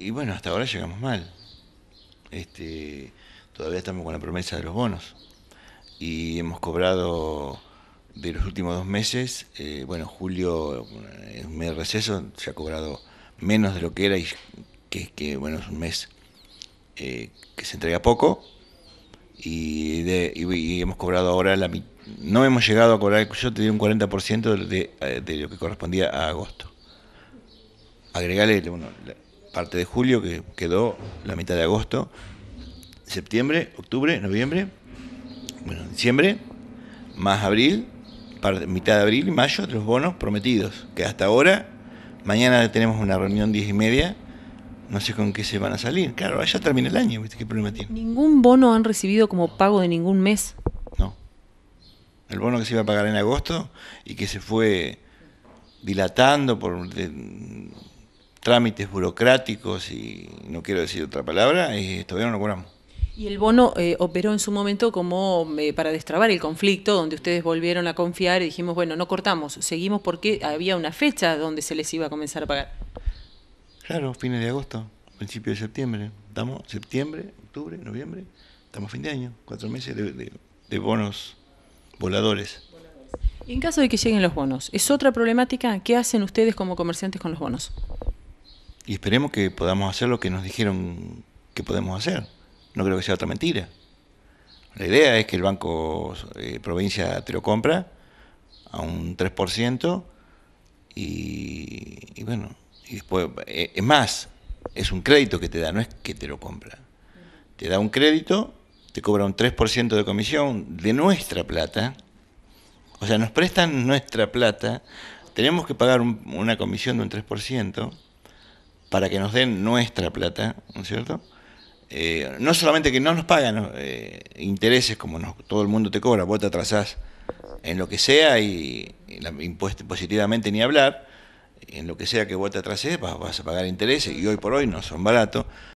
y bueno, hasta ahora llegamos mal. Este, todavía estamos con la promesa de los bonos. Y hemos cobrado de los últimos dos meses, eh, bueno, julio es eh, un mes de receso, se ha cobrado menos de lo que era y que, que bueno, es un mes eh, que se entrega poco. Y, hemos cobrado ahora la No hemos llegado a cobrar, yo te di un 40% de, de, lo que correspondía a agosto. Agregale bueno, parte de julio, que quedó la mitad de agosto, septiembre, octubre, noviembre, bueno, diciembre, más abril, mitad de abril y mayo otros los bonos prometidos, que hasta ahora, mañana tenemos una reunión diez y media, no sé con qué se van a salir. Claro, allá termina el año, ¿viste qué problema tiene? ¿Ningún bono han recibido como pago de ningún mes? No. El bono que se iba a pagar en agosto y que se fue dilatando por trámites burocráticos y no quiero decir otra palabra, y todavía no lo curamos. Y el bono eh, operó en su momento como eh, para destrabar el conflicto, donde ustedes volvieron a confiar y dijimos, bueno, no cortamos, seguimos porque había una fecha donde se les iba a comenzar a pagar. Claro, fines de agosto, principio de septiembre. Estamos septiembre, octubre, noviembre, estamos fin de año, cuatro meses de, de bonos voladores. Y en caso de que lleguen los bonos, ¿es otra problemática? ¿Qué hacen ustedes como comerciantes con los bonos? Y esperemos que podamos hacer lo que nos dijeron que podemos hacer. No creo que sea otra mentira. La idea es que el Banco eh, Provincia te lo compra a un 3% y, y bueno, y después, eh, es más, es un crédito que te da, no es que te lo compra. Te da un crédito, te cobra un 3% de comisión de nuestra plata, o sea, nos prestan nuestra plata, tenemos que pagar una comisión de un 3%, para que nos den nuestra plata, ¿no es cierto? Eh, no solamente que no nos pagan eh, intereses como todo el mundo te cobra, vos te atrasás en lo que sea y, positivamente ni hablar, en lo que sea que vos te atrases vas, vas a pagar intereses y hoy por hoy no son baratos.